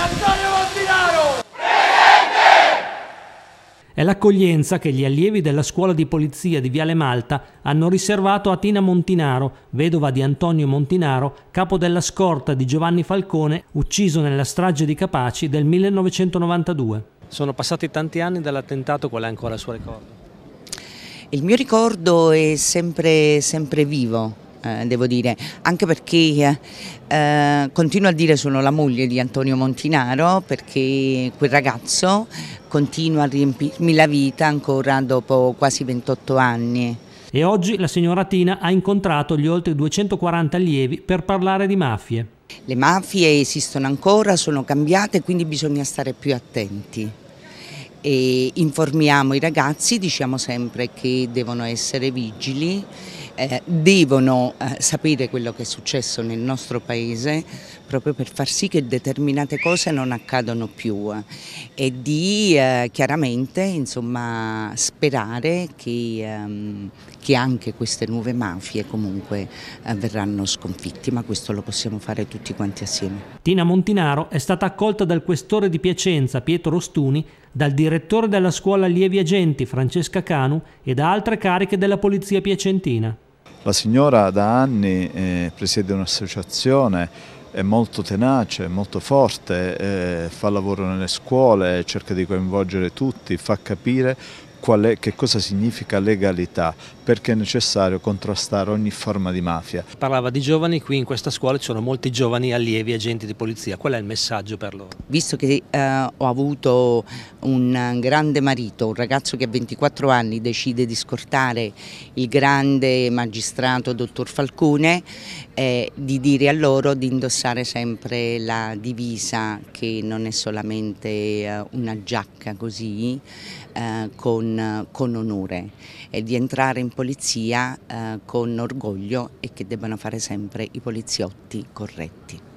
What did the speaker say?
Antonio Montinaro! È l'accoglienza che gli allievi della scuola di polizia di Viale Malta hanno riservato a Tina Montinaro, vedova di Antonio Montinaro, capo della scorta di Giovanni Falcone, ucciso nella strage di Capaci del 1992. Sono passati tanti anni dall'attentato, qual è ancora il suo ricordo? Il mio ricordo è sempre, sempre vivo, eh, devo dire, anche perché eh, eh, continuo a dire sono la moglie di Antonio Montinaro perché quel ragazzo continua a riempirmi la vita ancora dopo quasi 28 anni. E oggi la signora Tina ha incontrato gli oltre 240 allievi per parlare di mafie. Le mafie esistono ancora, sono cambiate, quindi bisogna stare più attenti e informiamo i ragazzi, diciamo sempre che devono essere vigili, eh, devono eh, sapere quello che è successo nel nostro paese proprio per far sì che determinate cose non accadano più eh. e di eh, chiaramente insomma, sperare che, ehm, che, anche queste nuove mafie comunque eh, verranno sconfitte, ma questo lo possiamo fare tutti quanti assieme. Tina Montinaro è stata accolta dal questore di Piacenza Pietro Ostuni, dal direttore della scuola allievi agenti Francesca Canu e da altre cariche della polizia piacentina. La signora da anni eh, presiede un'associazione è molto tenace, molto forte, eh, fa lavoro nelle scuole, cerca di coinvolgere tutti, fa capire è, che cosa significa legalità, perché è necessario contrastare ogni forma di mafia. Parlava di giovani, qui in questa scuola ci sono molti giovani allievi, agenti di polizia, qual è il messaggio per loro? Visto che eh, ho avuto un grande marito, un ragazzo che a 24 anni decide di scortare il grande magistrato dottor Falcone, eh, di dire a loro di indossare sempre la divisa che non è solamente eh, una giacca così, eh, con con, con onore e di entrare in polizia eh, con orgoglio e che debbano fare sempre i poliziotti corretti.